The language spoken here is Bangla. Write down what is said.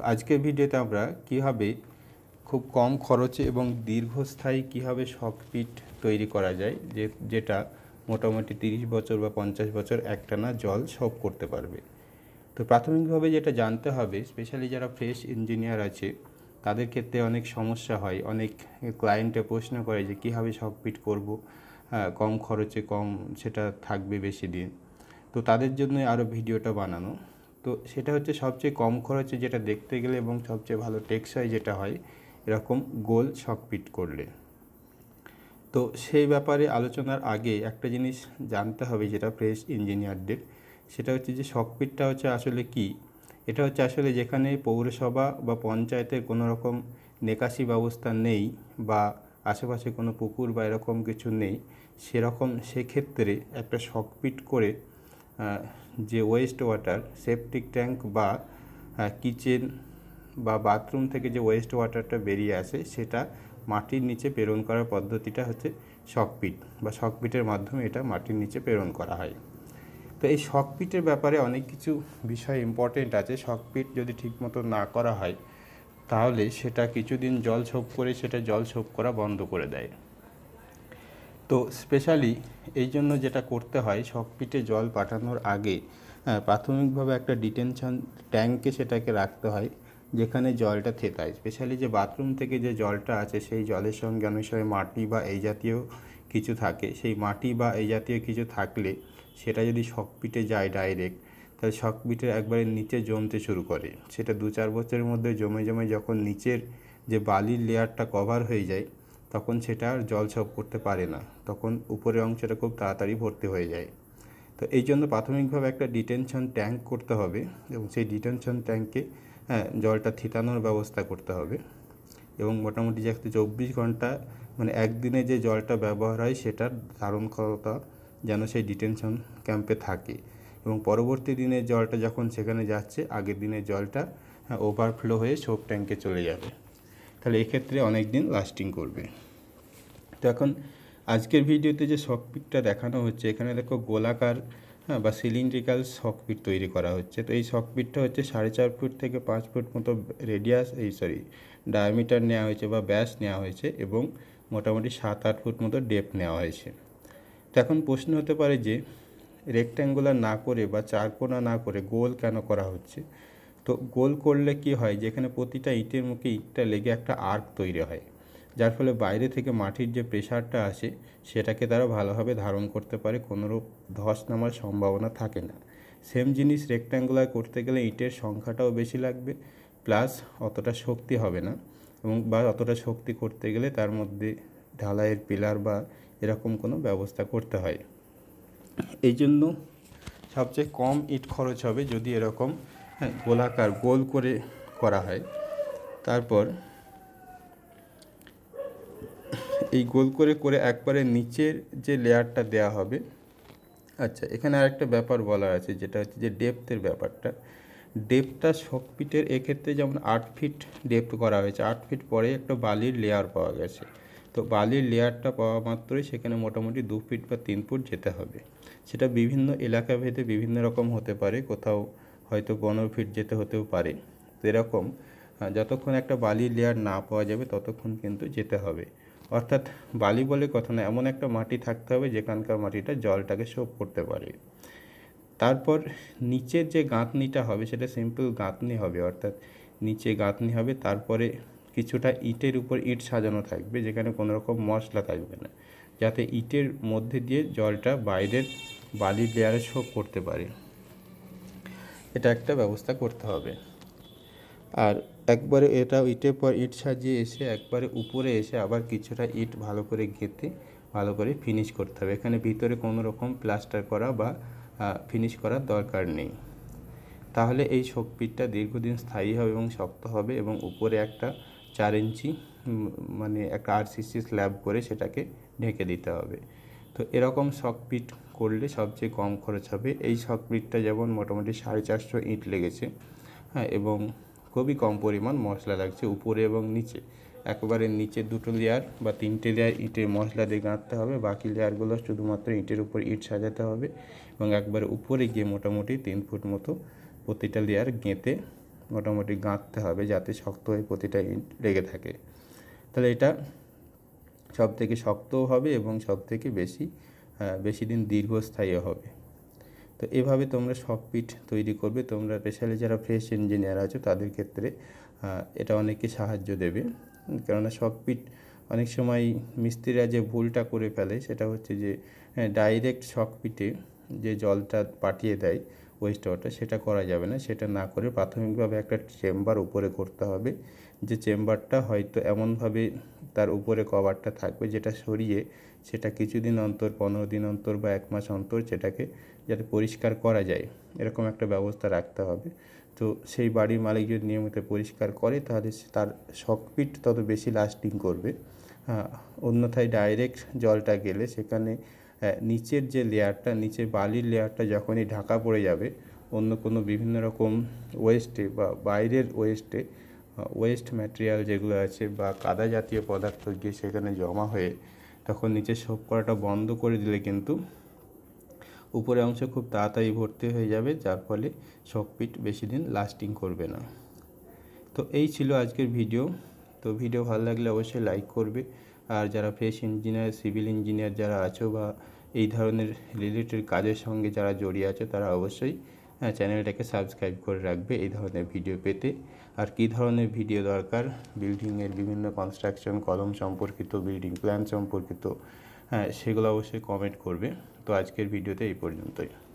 তো আজকের ভিডিওতে আমরা কীভাবে খুব কম খরচে এবং দীর্ঘস্থায়ী কীভাবে শকপিট তৈরি করা যায় যে যেটা মোটামুটি তিরিশ বছর বা পঞ্চাশ বছর একটানা জল সব করতে পারবে তো প্রাথমিকভাবে যেটা জানতে হবে স্পেশালি যারা ফ্রেশ ইঞ্জিনিয়ার আছে তাদের ক্ষেত্রে অনেক সমস্যা হয় অনেক ক্লায়েন্টে প্রশ্ন করে যে কীভাবে শকপিট করব হ্যাঁ, কম খরচে কম সেটা থাকবে বেশি দিন তো তাদের জন্য আরও ভিডিওটা বানানো তো সেটা হচ্ছে সবচেয়ে কম খরচে যেটা দেখতে গেলে এবং সবচেয়ে ভালো টেকসই যেটা হয় এরকম গোল শকপিট করলে তো সেই ব্যাপারে আলোচনার আগে একটা জিনিস জানতে হবে যেটা ফ্রেশ ইঞ্জিনিয়ারদের সেটা হচ্ছে যে শকপিটটা হচ্ছে আসলে কি এটা হচ্ছে আসলে যেখানে পৌরসভা বা পঞ্চায়েতের কোনো রকম নেকাশি ব্যবস্থা নেই বা আশেপাশে কোনো পুকুর বা এরকম কিছু নেই সেরকম সেক্ষেত্রে একটা শকপিট করে যে ওয়েস্ট ওয়াটার সেপটিক ট্যাঙ্ক বা কিচেন বা বাথরুম থেকে যে ওয়েস্ট ওয়াটারটা বেরিয়ে আসে সেটা মাটির নিচে প্রেরণ করার পদ্ধতিটা হচ্ছে শকপিট বা শকপিটের মাধ্যমে এটা মাটির নিচে প্রেরণ করা হয় তো এই শকপিটের ব্যাপারে অনেক কিছু বিষয় ইম্পর্টেন্ট আছে শকপিট যদি ঠিকমতো না করা হয় তাহলে সেটা কিছুদিন জল ছোপ করে সেটা জল ছোপ করা বন্ধ করে দেয় তো স্পেশালি এই জন্য যেটা করতে হয় সকপিটে জল পাঠানোর আগে প্রাথমিকভাবে একটা ডিটেনশন ট্যাঙ্কে সেটাকে রাখতে হয় যেখানে জলটা থেতায় স্পেশালি যে বাথরুম থেকে যে জলটা আছে সেই জলের সঙ্গে অনেক সময় মাটি বা এই জাতীয় কিছু থাকে সেই মাটি বা এই জাতীয় কিছু থাকলে সেটা যদি শকপিটে যায় ডাইরেক্ট তাহলে শকপিটের একবারে নিচে জমতে শুরু করে সেটা দু চার বছরের মধ্যে জমে জমে যখন নিচের যে বালির লেয়ারটা কভার হয়ে যায় তখন সেটা আর জল সব করতে পারে না তখন উপরের অংশটা খুব তাড়াতাড়ি ভর্তি হয়ে যায় তো এই জন্য প্রাথমিকভাবে একটা ডিটেনশন ট্যাঙ্ক করতে হবে এবং সেই ডিটেনশন ট্যাঙ্কে হ্যাঁ জলটা থিতানোর ব্যবস্থা করতে হবে এবং মোটামুটি যে একটা চব্বিশ ঘন্টা মানে একদিনে যে জলটা ব্যবহার হয় সেটার ধারণ ক্ষমতা যেন সেই ডিটেনশন ক্যাম্পে থাকে এবং পরবর্তী দিনের জলটা যখন সেখানে যাচ্ছে আগের দিনের জলটা হ্যাঁ, ওভারফ্লো হয়ে সোপ ট্যাঙ্কে চলে যাবে তাহলে এক্ষেত্রে অনেক দিন লাস্টিং করবে তো এখন আজকের ভিডিওতে যে শকপিটটা দেখানো হচ্ছে এখানে দেখো গোলাকার হ্যাঁ বা সিলিন্ড্রিক্যাল শকপিট তৈরি করা হচ্ছে তো এই শকপিটটা হচ্ছে সাড়ে চার ফুট থেকে পাঁচ ফুট মতো রেডিয়াস এই সরি ডায়ামিটার নেওয়া হয়েছে বা ব্যাস নেওয়া হয়েছে এবং মোটামুটি সাত আট ফুট মতো ডেপ নেওয়া হয়েছে তো এখন প্রশ্ন হতে পারে যে রেক্ট্যাঙ্গুলার না করে বা চারকোনা না করে গোল কেন করা হচ্ছে তো গোল করলে কি হয় যেখানে প্রতিটা ইটের মুখে ইটটা লেগে একটা আর্ক তৈরি হয় যার ফলে বাইরে থেকে মাটির যে প্রেশারটা আসে সেটাকে তারা ভালোভাবে ধারণ করতে পারে কোনোরূপ ধস নামার সম্ভাবনা থাকে না সেম জিনিস রেক্ট্যাঙ্গুলার করতে গেলে ইটের সংখ্যাটাও বেশি লাগবে প্লাস অতটা শক্তি হবে না এবং বা অতটা শক্তি করতে গেলে তার মধ্যে ঢালাইয়ের পিলার বা এরকম কোনো ব্যবস্থা করতে হয় এই জন্য সবচেয়ে কম ইট খরচ হবে যদি এরকম হ্যাঁ গোলাকার গোল করে করা হয় তারপর এই গোল করে করে একবারে নিচের যে লেয়ারটা দেয়া হবে আচ্ছা এখানে আর একটা ব্যাপার বলার আছে যেটা হচ্ছে যে ডেপথের ব্যাপারটা ডেপটা শক ফিটের এক্ষেত্রে যেমন আট ফিট ডেপথ করা হয়েছে আট ফিট পরে একটা বালির লেয়ার পাওয়া গেছে তো বালির লেয়ারটা পাওয়া মাত্রই সেখানে মোটামুটি দু ফিট বা তিন ফুট যেতে হবে সেটা বিভিন্ন এলাকা ভেদে বিভিন্ন রকম হতে পারে কোথাও হয়তো পনেরো ফিট যেতে হতেও পারে তো এরকম যতক্ষণ একটা বালির লেয়ার না পাওয়া যাবে ততক্ষণ কিন্তু যেতে হবে অর্থাৎ বালি বলে কথা না এমন একটা মাটি থাকতে হবে যেখানকার মাটিটা জলটাকে শোপ করতে পারে তারপর নিচের যে গাঁথনিটা হবে সেটা সিম্পল গাঁথনি হবে অর্থাৎ নিচে গাঁথনি হবে তারপরে কিছুটা ইটের উপর ইট সাজানো থাকবে যেখানে কোনো রকম মশলা থাকবে না যাতে ইটের মধ্যে দিয়ে জলটা বাইরের বালির লেয়ারে শোপ করতে পারে এটা একটা ব্যবস্থা করতে হবে আর একবারে এটা ইটের পর ইট সাজিয়ে এসে একবারে উপরে এসে আবার কিছুটা ইট ভালো করে গেঁথে ভালো করে ফিনিশ করতে হবে এখানে ভিতরে কোনো রকম প্লাস্টার করা বা ফিনিশ করার দরকার নেই তাহলে এই শোকপিটটা দীর্ঘদিন স্থায়ী হবে এবং শক্ত হবে এবং উপরে একটা চার ইঞ্চি মানে একটা আরসিসি স্ল্যাব করে সেটাকে ঢেকে দিতে হবে তো এরকম শকপিট করলে সবচেয়ে কম খরচ হবে এই শক যেমন মোটামুটি সাড়ে চারশো ইঁট লেগেছে হ্যাঁ এবং খুবই কম পরিমাণ মশলা লাগছে উপরে এবং নিচে একবারে নিচে দুটো লেয়ার বা তিনটে লেয়ার ইঁটে মশলা দিয়ে গাঁথতে হবে বাকি লেয়ারগুলো শুধুমাত্র ইঁটের উপর ইট সাজাতে হবে এবং একবারে উপরে গিয়ে মোটামুটি তিন ফুট মতো প্রতিটা লেয়ার গেঁথে মোটামুটি গাঁথতে হবে যাতে শক্ত হয়ে প্রতিটা ইঁট লেগে থাকে তাহলে এটা সব থেকে শক্তও হবে এবং সব থেকে বেশি হ্যাঁ, বেশি দিন দীর্ঘস্থায়ী হবে তো এভাবে তোমরা সব পিঠ তৈরি করবে তোমরা স্পেশালি যারা ফ্রেশ ইঞ্জিনিয়ার আছো তাদের ক্ষেত্রে এটা অনেককে সাহায্য দেবে কেননা সব পিঠ অনেক সময় মিস্ত্রিরা যে ভুলটা করে ফেলে সেটা হচ্ছে যে ডাইরেক্ট হ্যাঁ, শকপিটে যে জলটা পাঠিয়ে দেয় ওয়েস্ট ওয়াটার সেটা করা যাবে না সেটা না করে প্রাথমিকভাবে একটা চেম্বার উপরে করতে হবে যে চেম্বারটা হয়তো এমনভাবে তার উপরে কভারটা থাকবে যেটা সরিয়ে সেটা কিছুদিন অন্তর পনেরো দিন অন্তর বা এক মাস অন্তর সেটাকে যাতে পরিষ্কার করা যায় এরকম একটা ব্যবস্থা রাখতে হবে তো সেই বাড়ির মালিক যদি নিয়মিত পরিষ্কার করে তাহলে তার শকপিট তত বেশি লাস্টিং করবে হ্যাঁ, অন্যথায় ডাইরেক্ট জলটা গেলে সেখানে হ্যাঁ, নিচের যে লেয়ারটা নিচে বালির লেয়ারটা যখনই ঢাকা পড়ে যাবে অন্য কোনো বিভিন্ন রকম ওয়েস্টে বা বাইরের ওয়েস্টে ওয়েস্ট ম্যাটেরিয়াল যেগুলো আছে বা কাদা জাতীয় পদার্থ গিয়ে সেখানে জমা হয়ে তখন নিচে সব করাটা বন্ধ করে দিলে কিন্তু উপরের অংশ খুব তাড়াতাড়ি ভর্তি হয়ে যাবে যার ফলে শকপিট বেশি দিন লাস্টিং করবে না তো এই ছিল আজকের ভিডিও তো ভিডিও ভালো লাগলে অবশ্যই লাইক করবে আর যারা ফ্রেশ ইঞ্জিনিয়ার সিভিল ইঞ্জিনিয়ার যারা আছো বা এই ধরনের রিলেটেড কাজের সঙ্গে যারা জড়িয়ে আছো তারা অবশ্যই হ্যাঁ, চ্যানেলটাকে সাবস্ক্রাইব করে রাখবে এই ধরনের ভিডিও পেতে আর কি ধরনের ভিডিও দরকার বিল্ডিংয়ের বিভিন্ন কনস্ট্রাকশন কলম সম্পর্কিত বিল্ডিং প্ল্যান সম্পর্কিত হ্যাঁ সেগুলো অবশ্যই কমেন্ট করবে তো আজকের ভিডিওতে এই পর্যন্তই